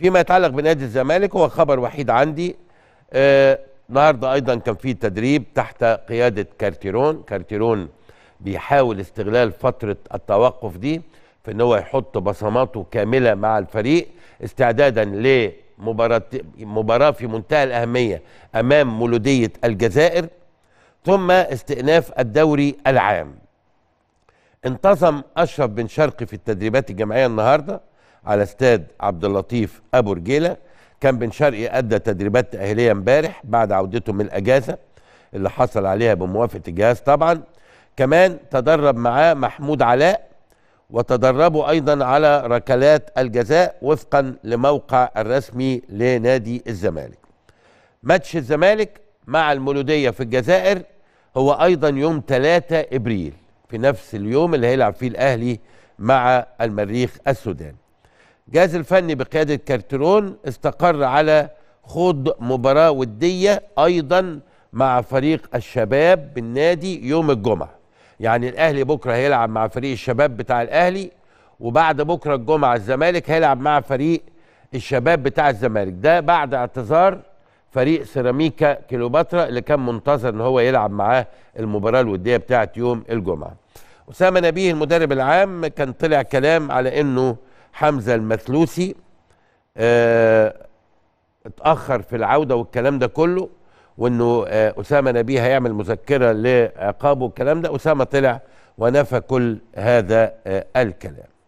فيما يتعلق بنادي الزمالك هو خبر وحيد عندي آه، النهارده ايضا كان في تدريب تحت قياده كارتيرون كارتيرون بيحاول استغلال فتره التوقف دي في ان هو يحط بصماته كامله مع الفريق استعدادا لمباراه مباراه في منتهى الاهميه امام مولوديه الجزائر ثم استئناف الدوري العام انتظم اشرف بن شرقي في التدريبات الجماعيه النهارده على استاد عبد اللطيف ابو رجيله كان بن شرقي ادى تدريبات تاهيليه امبارح بعد عودته من الاجازه اللي حصل عليها بموافقه الجهاز طبعا كمان تدرب معاه محمود علاء وتدربوا ايضا على ركلات الجزاء وفقا لموقع الرسمي لنادي الزمالك ماتش الزمالك مع المولوديه في الجزائر هو ايضا يوم 3 ابريل في نفس اليوم اللي هيلعب فيه الاهلي مع المريخ السوداني الجهاز الفني بقيادة كارترون استقر على خوض مباراة ودية أيضا مع فريق الشباب بالنادي يوم الجمعة يعني الأهلي بكرة هيلعب مع فريق الشباب بتاع الأهلي وبعد بكرة الجمعة الزمالك هيلعب مع فريق الشباب بتاع الزمالك ده بعد اعتذار فريق سيراميكا كيلوباترا اللي كان منتظر ان هو يلعب معاه المباراه الوديه بتاعه يوم الجمعه. اسامه نبيه المدرب العام كان طلع كلام على انه حمزه المثلوسي آه، اتاخر في العوده والكلام ده كله وانه آه، اسامه نبيه هيعمل مذكره لعقابه والكلام ده اسامه طلع ونفى كل هذا آه، الكلام